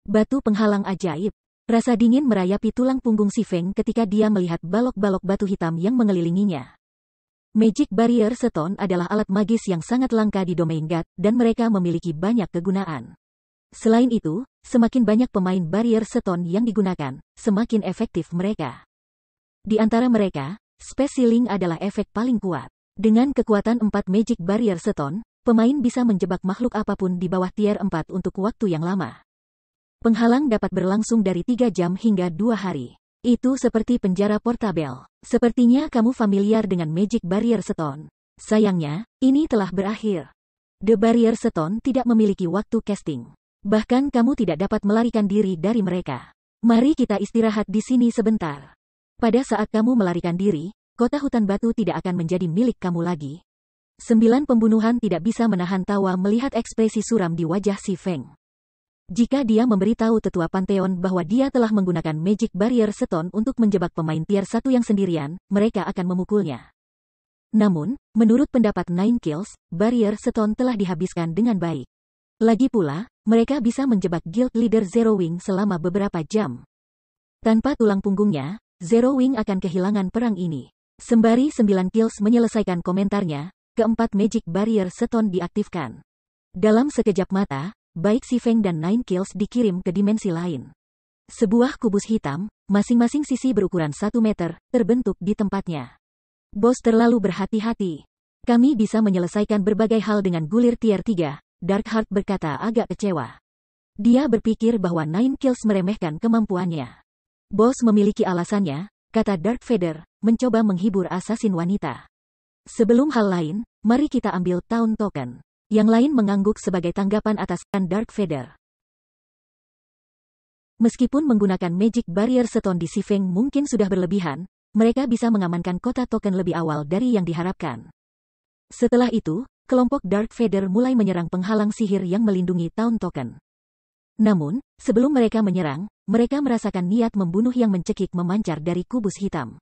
Batu penghalang ajaib. Rasa dingin merayapi tulang punggung Si Feng ketika dia melihat balok-balok batu hitam yang mengelilinginya. Magic Barrier Stone adalah alat magis yang sangat langka di domain God, dan mereka memiliki banyak kegunaan. Selain itu, Semakin banyak pemain barrier seton yang digunakan, semakin efektif mereka. Di antara mereka, Space adalah efek paling kuat. Dengan kekuatan 4 Magic Barrier Seton, pemain bisa menjebak makhluk apapun di bawah tier 4 untuk waktu yang lama. Penghalang dapat berlangsung dari 3 jam hingga 2 hari. Itu seperti penjara portabel. Sepertinya kamu familiar dengan Magic Barrier seton. Sayangnya, ini telah berakhir. The Barrier seton tidak memiliki waktu casting. Bahkan kamu tidak dapat melarikan diri dari mereka. Mari kita istirahat di sini sebentar. Pada saat kamu melarikan diri, kota hutan batu tidak akan menjadi milik kamu lagi. Sembilan pembunuhan tidak bisa menahan tawa melihat ekspresi suram di wajah si Feng. Jika dia memberitahu tetua Pantheon bahwa dia telah menggunakan Magic Barrier seton untuk menjebak pemain tier 1 yang sendirian, mereka akan memukulnya. Namun, menurut pendapat Nine Kills, Barrier seton telah dihabiskan dengan baik. Lagi pula, mereka bisa menjebak guild leader Zero Wing selama beberapa jam. Tanpa tulang punggungnya, Zero Wing akan kehilangan perang ini. Sembari sembilan kills menyelesaikan komentarnya, keempat Magic Barrier Seton diaktifkan. Dalam sekejap mata, baik Si Feng dan Nine Kills dikirim ke dimensi lain. Sebuah kubus hitam, masing-masing sisi berukuran satu meter, terbentuk di tempatnya. Bos terlalu berhati-hati. Kami bisa menyelesaikan berbagai hal dengan gulir tier 3, Darkheart berkata agak kecewa. Dia berpikir bahwa Nine Kills meremehkan kemampuannya. Bos memiliki alasannya, kata Dark Vader, mencoba menghibur asasin wanita. Sebelum hal lain, mari kita ambil Town Token. Yang lain mengangguk sebagai tanggapan atas kan Dark Vader. Meskipun menggunakan Magic Barrier Seton di Sifeng mungkin sudah berlebihan, mereka bisa mengamankan kota token lebih awal dari yang diharapkan. Setelah itu, kelompok Dark Feather mulai menyerang penghalang sihir yang melindungi Town Token. Namun, sebelum mereka menyerang, mereka merasakan niat membunuh yang mencekik memancar dari kubus hitam.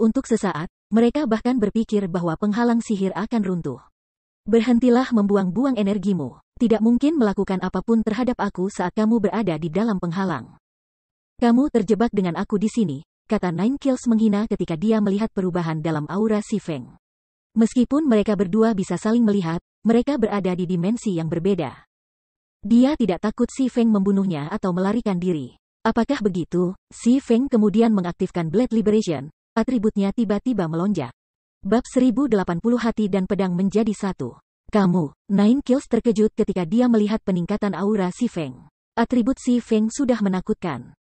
Untuk sesaat, mereka bahkan berpikir bahwa penghalang sihir akan runtuh. Berhentilah membuang-buang energimu. Tidak mungkin melakukan apapun terhadap aku saat kamu berada di dalam penghalang. Kamu terjebak dengan aku di sini, kata Nine Kills menghina ketika dia melihat perubahan dalam aura si Feng. Meskipun mereka berdua bisa saling melihat, mereka berada di dimensi yang berbeda. Dia tidak takut Si Feng membunuhnya atau melarikan diri. Apakah begitu? Si Feng kemudian mengaktifkan Blade Liberation, atributnya tiba-tiba melonjak. Bab 1080 Hati dan Pedang menjadi satu. Kamu, Nine Kills terkejut ketika dia melihat peningkatan aura Si Feng. Atribut Si Feng sudah menakutkan.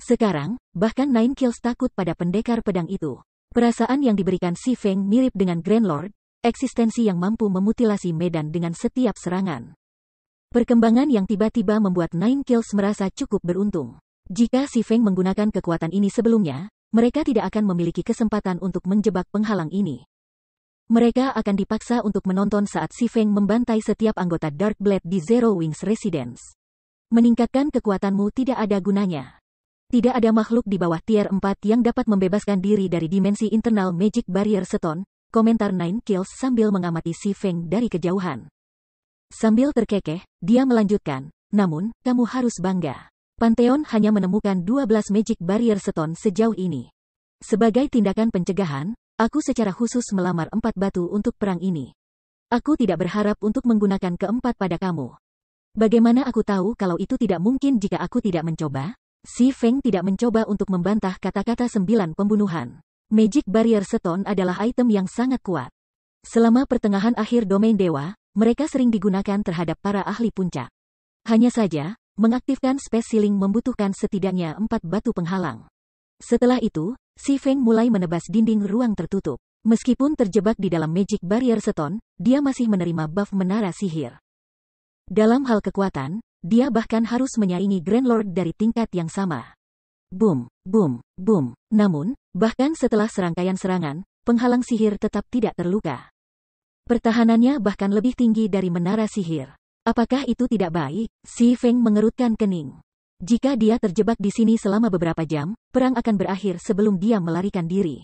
Sekarang, bahkan Nine Kills takut pada pendekar pedang itu. Perasaan yang diberikan Si Feng mirip dengan Grand Lord, eksistensi yang mampu memutilasi medan dengan setiap serangan. Perkembangan yang tiba-tiba membuat Nine Kills merasa cukup beruntung. Jika Si Feng menggunakan kekuatan ini sebelumnya, mereka tidak akan memiliki kesempatan untuk menjebak penghalang ini. Mereka akan dipaksa untuk menonton saat Si Feng membantai setiap anggota Dark Blade di Zero Wings Residence. Meningkatkan kekuatanmu tidak ada gunanya. Tidak ada makhluk di bawah tier 4 yang dapat membebaskan diri dari dimensi internal Magic Barrier Seton, komentar Nine Kills sambil mengamati Si Feng dari kejauhan. Sambil terkekeh, dia melanjutkan, namun, kamu harus bangga. Pantheon hanya menemukan 12 Magic Barrier Seton sejauh ini. Sebagai tindakan pencegahan, aku secara khusus melamar empat batu untuk perang ini. Aku tidak berharap untuk menggunakan keempat pada kamu. Bagaimana aku tahu kalau itu tidak mungkin jika aku tidak mencoba? Si Feng tidak mencoba untuk membantah kata-kata sembilan pembunuhan. Magic Barrier Stone adalah item yang sangat kuat. Selama pertengahan akhir domain dewa, mereka sering digunakan terhadap para ahli puncak. Hanya saja, mengaktifkan space ceiling membutuhkan setidaknya empat batu penghalang. Setelah itu, si Feng mulai menebas dinding ruang tertutup. Meskipun terjebak di dalam Magic Barrier Stone, dia masih menerima buff menara sihir. Dalam hal kekuatan, dia bahkan harus menyaingi Grand Lord dari tingkat yang sama. Boom, boom, boom. Namun, bahkan setelah serangkaian serangan, penghalang sihir tetap tidak terluka. Pertahanannya bahkan lebih tinggi dari menara sihir. Apakah itu tidak baik? Si Feng mengerutkan kening. Jika dia terjebak di sini selama beberapa jam, perang akan berakhir sebelum dia melarikan diri.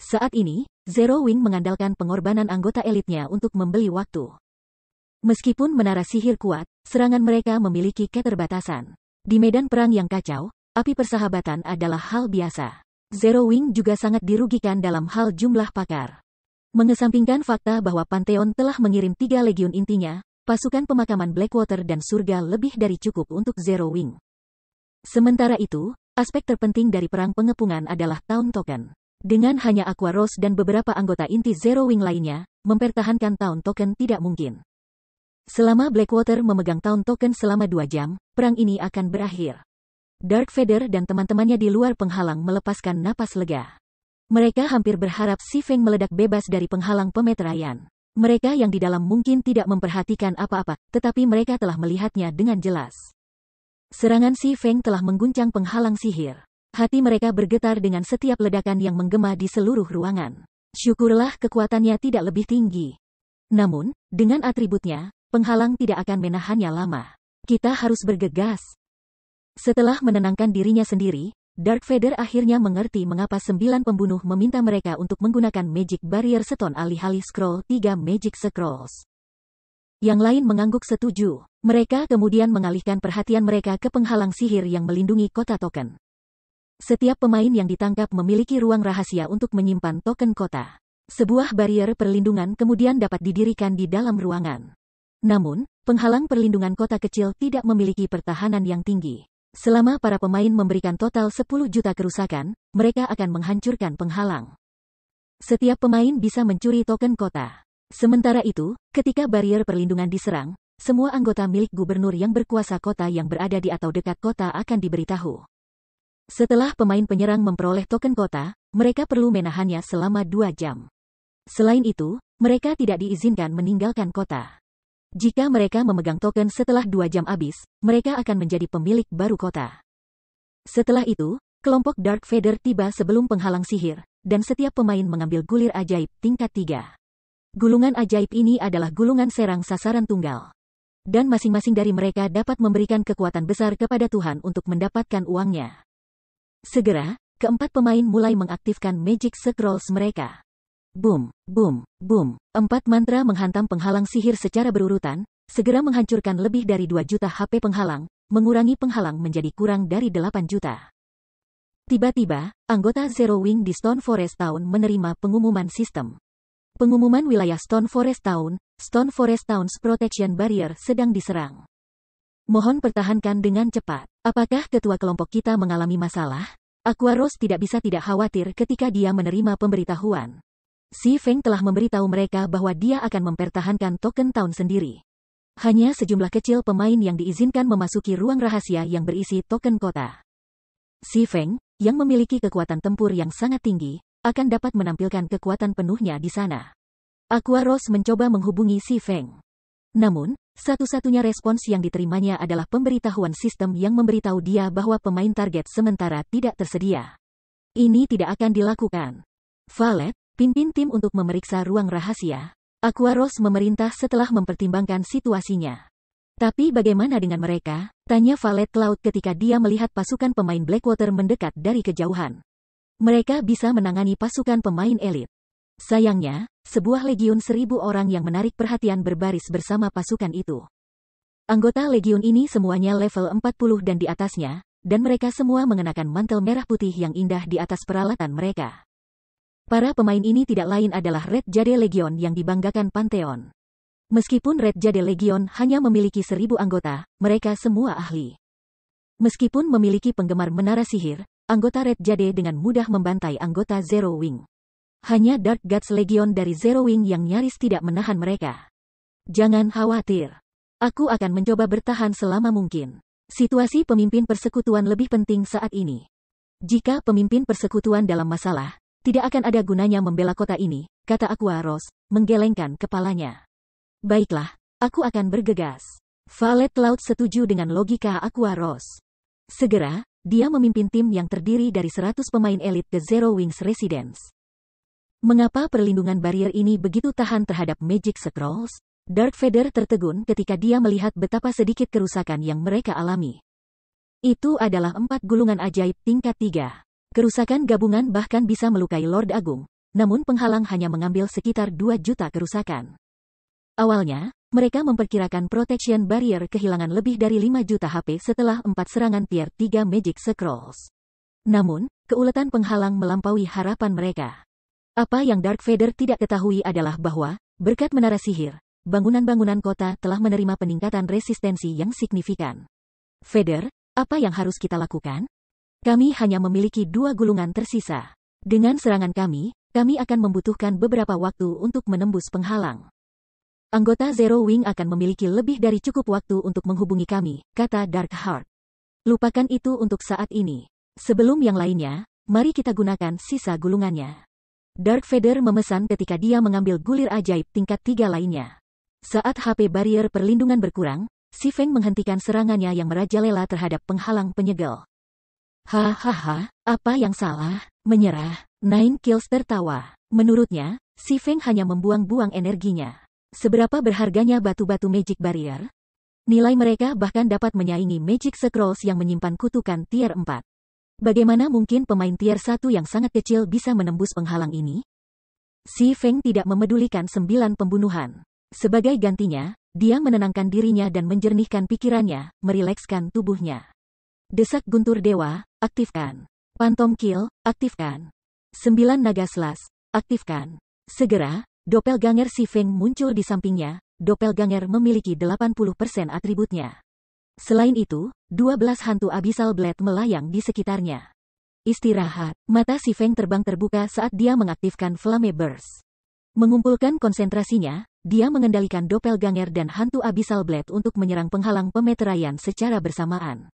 Saat ini, Zero Wing mengandalkan pengorbanan anggota elitnya untuk membeli waktu. Meskipun menara sihir kuat, serangan mereka memiliki keterbatasan. Di medan perang yang kacau, api persahabatan adalah hal biasa. Zero Wing juga sangat dirugikan dalam hal jumlah pakar. Mengesampingkan fakta bahwa Pantheon telah mengirim tiga legiun intinya, pasukan pemakaman Blackwater dan surga lebih dari cukup untuk Zero Wing. Sementara itu, aspek terpenting dari perang pengepungan adalah Town Token. Dengan hanya Aqua Rose dan beberapa anggota inti Zero Wing lainnya, mempertahankan Town Token tidak mungkin. Selama Blackwater memegang Town Token selama dua jam, perang ini akan berakhir. Dark Vader dan teman-temannya di luar penghalang melepaskan napas lega. Mereka hampir berharap Si Feng meledak bebas dari penghalang pemeteraian. Mereka yang di dalam mungkin tidak memperhatikan apa-apa, tetapi mereka telah melihatnya dengan jelas. Serangan Si Feng telah mengguncang penghalang sihir. Hati mereka bergetar dengan setiap ledakan yang menggema di seluruh ruangan. Syukurlah kekuatannya tidak lebih tinggi. Namun, dengan atributnya, Penghalang tidak akan menahannya lama. Kita harus bergegas. Setelah menenangkan dirinya sendiri, Dark Vader akhirnya mengerti mengapa sembilan pembunuh meminta mereka untuk menggunakan Magic Barrier seton alih-alih Scroll tiga Magic Scrolls. Yang lain mengangguk setuju. Mereka kemudian mengalihkan perhatian mereka ke penghalang sihir yang melindungi kota token. Setiap pemain yang ditangkap memiliki ruang rahasia untuk menyimpan token kota. Sebuah barrier perlindungan kemudian dapat didirikan di dalam ruangan. Namun, penghalang perlindungan kota kecil tidak memiliki pertahanan yang tinggi. Selama para pemain memberikan total 10 juta kerusakan, mereka akan menghancurkan penghalang. Setiap pemain bisa mencuri token kota. Sementara itu, ketika barrier perlindungan diserang, semua anggota milik gubernur yang berkuasa kota yang berada di atau dekat kota akan diberitahu. Setelah pemain penyerang memperoleh token kota, mereka perlu menahannya selama dua jam. Selain itu, mereka tidak diizinkan meninggalkan kota. Jika mereka memegang token setelah dua jam habis, mereka akan menjadi pemilik baru kota. Setelah itu, kelompok Dark Feather tiba sebelum penghalang sihir, dan setiap pemain mengambil gulir ajaib tingkat tiga. Gulungan ajaib ini adalah gulungan serang sasaran tunggal. Dan masing-masing dari mereka dapat memberikan kekuatan besar kepada Tuhan untuk mendapatkan uangnya. Segera, keempat pemain mulai mengaktifkan Magic Scrolls mereka boom, boom, boom. Empat mantra menghantam penghalang sihir secara berurutan, segera menghancurkan lebih dari dua juta HP penghalang, mengurangi penghalang menjadi kurang dari delapan juta. Tiba-tiba, anggota Zero Wing di Stone Forest Town menerima pengumuman sistem. Pengumuman wilayah Stone Forest Town, Stone Forest Town's Protection Barrier sedang diserang. Mohon pertahankan dengan cepat. Apakah ketua kelompok kita mengalami masalah? Aquaros tidak bisa tidak khawatir ketika dia menerima pemberitahuan. Si Feng telah memberitahu mereka bahwa dia akan mempertahankan token tahun sendiri. Hanya sejumlah kecil pemain yang diizinkan memasuki ruang rahasia yang berisi token kota. Si Feng, yang memiliki kekuatan tempur yang sangat tinggi, akan dapat menampilkan kekuatan penuhnya di sana. Aqua Rose mencoba menghubungi Si Feng. Namun, satu-satunya respons yang diterimanya adalah pemberitahuan sistem yang memberitahu dia bahwa pemain target sementara tidak tersedia. Ini tidak akan dilakukan. Valet, pimpin tim untuk memeriksa ruang rahasia. Aquaros memerintah setelah mempertimbangkan situasinya. Tapi bagaimana dengan mereka? Tanya Valet Cloud ketika dia melihat pasukan pemain Blackwater mendekat dari kejauhan. Mereka bisa menangani pasukan pemain elit. Sayangnya, sebuah legiun seribu orang yang menarik perhatian berbaris bersama pasukan itu. Anggota legiun ini semuanya level 40 dan di atasnya, dan mereka semua mengenakan mantel merah putih yang indah di atas peralatan mereka. Para pemain ini tidak lain adalah Red Jade Legion yang dibanggakan Pantheon. Meskipun Red Jade Legion hanya memiliki seribu anggota, mereka semua ahli. Meskipun memiliki penggemar menara sihir, anggota Red Jade dengan mudah membantai anggota Zero Wing. Hanya Dark Gods Legion dari Zero Wing yang nyaris tidak menahan mereka. Jangan khawatir. Aku akan mencoba bertahan selama mungkin. Situasi pemimpin persekutuan lebih penting saat ini. Jika pemimpin persekutuan dalam masalah, tidak akan ada gunanya membela kota ini, kata Aquaros, menggelengkan kepalanya. Baiklah, aku akan bergegas. Valet Laut setuju dengan logika Aquaros. Segera, dia memimpin tim yang terdiri dari 100 pemain elit ke Zero Wings Residence. Mengapa perlindungan barrier ini begitu tahan terhadap Magic Scrolls? Dark Feather tertegun ketika dia melihat betapa sedikit kerusakan yang mereka alami. Itu adalah empat gulungan ajaib tingkat tiga. Kerusakan gabungan bahkan bisa melukai Lord Agung, namun penghalang hanya mengambil sekitar 2 juta kerusakan. Awalnya, mereka memperkirakan Protection Barrier kehilangan lebih dari 5 juta HP setelah empat serangan tier 3 Magic Scrolls. Namun, keuletan penghalang melampaui harapan mereka. Apa yang Dark Vader tidak ketahui adalah bahwa, berkat menara sihir, bangunan-bangunan kota telah menerima peningkatan resistensi yang signifikan. Vader, apa yang harus kita lakukan? Kami hanya memiliki dua gulungan tersisa. Dengan serangan kami, kami akan membutuhkan beberapa waktu untuk menembus penghalang. Anggota Zero Wing akan memiliki lebih dari cukup waktu untuk menghubungi kami, kata Dark Heart. Lupakan itu untuk saat ini. Sebelum yang lainnya, mari kita gunakan sisa gulungannya. Dark Feather memesan ketika dia mengambil gulir ajaib tingkat tiga lainnya. Saat HP barrier perlindungan berkurang, Si Feng menghentikan serangannya yang merajalela terhadap penghalang penyegel. Hahaha, apa yang salah? Menyerah, Nine Kills tertawa. Menurutnya, si Feng hanya membuang-buang energinya. Seberapa berharganya batu-batu magic barrier? Nilai mereka bahkan dapat menyaingi magic scrolls yang menyimpan kutukan tier 4. Bagaimana mungkin pemain tier 1 yang sangat kecil bisa menembus penghalang ini? Si Feng tidak memedulikan sembilan pembunuhan. Sebagai gantinya, dia menenangkan dirinya dan menjernihkan pikirannya, merilekskan tubuhnya. Desak Guntur Dewa, aktifkan. Pantom Kill, aktifkan. sembilan Naga Slash, aktifkan. Segera, Doppelganger Si Feng muncul di sampingnya, Doppelganger memiliki 80% atributnya. Selain itu, 12 hantu Abyssal Blade melayang di sekitarnya. Istirahat, mata Si Feng terbang terbuka saat dia mengaktifkan Flame Burst. Mengumpulkan konsentrasinya, dia mengendalikan Doppelganger dan hantu Abyssal Blade untuk menyerang penghalang pemeteraian secara bersamaan.